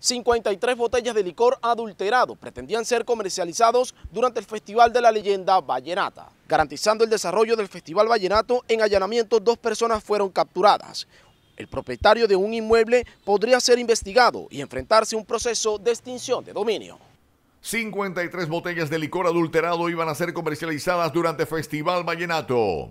53 botellas de licor adulterado pretendían ser comercializados durante el Festival de la Leyenda Vallenata. Garantizando el desarrollo del Festival Vallenato, en allanamiento dos personas fueron capturadas. El propietario de un inmueble podría ser investigado y enfrentarse a un proceso de extinción de dominio. 53 botellas de licor adulterado iban a ser comercializadas durante el Festival Vallenato.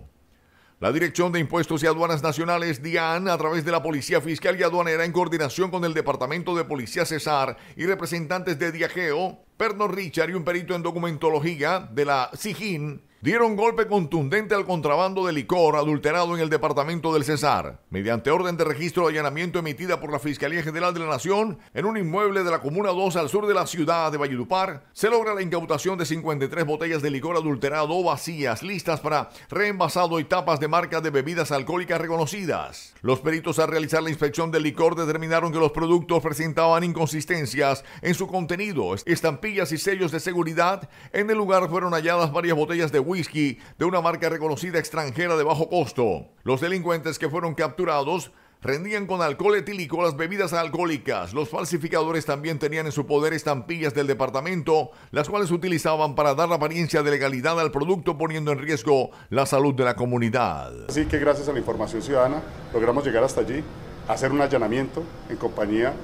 La Dirección de Impuestos y Aduanas Nacionales, DIAN, a través de la Policía Fiscal y Aduanera, en coordinación con el Departamento de Policía Cesar y representantes de Diageo, Perno Richard y un perito en documentología de la SIGIN, dieron golpe contundente al contrabando de licor adulterado en el departamento del Cesar, mediante orden de registro de allanamiento emitida por la Fiscalía General de la Nación en un inmueble de la Comuna 2 al sur de la ciudad de Valledupar, se logra la incautación de 53 botellas de licor adulterado vacías, listas para reenvasado y tapas de marcas de bebidas alcohólicas reconocidas. Los peritos al realizar la inspección del licor determinaron que los productos presentaban inconsistencias en su contenido, estampillas y sellos de seguridad. En el lugar fueron halladas varias botellas de whisky de una marca reconocida extranjera de bajo costo. Los delincuentes que fueron capturados rendían con alcohol etílico las bebidas alcohólicas. Los falsificadores también tenían en su poder estampillas del departamento, las cuales utilizaban para dar la apariencia de legalidad al producto, poniendo en riesgo la salud de la comunidad. Así que gracias a la información ciudadana logramos llegar hasta allí, hacer un allanamiento en compañía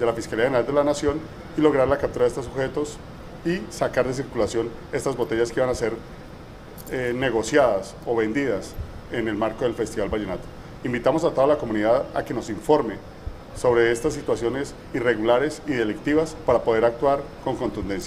de la Fiscalía General de la Nación y lograr la captura de estos sujetos y sacar de circulación estas botellas que iban a ser eh, negociadas o vendidas en el marco del Festival Vallenato. Invitamos a toda la comunidad a que nos informe sobre estas situaciones irregulares y delictivas para poder actuar con contundencia.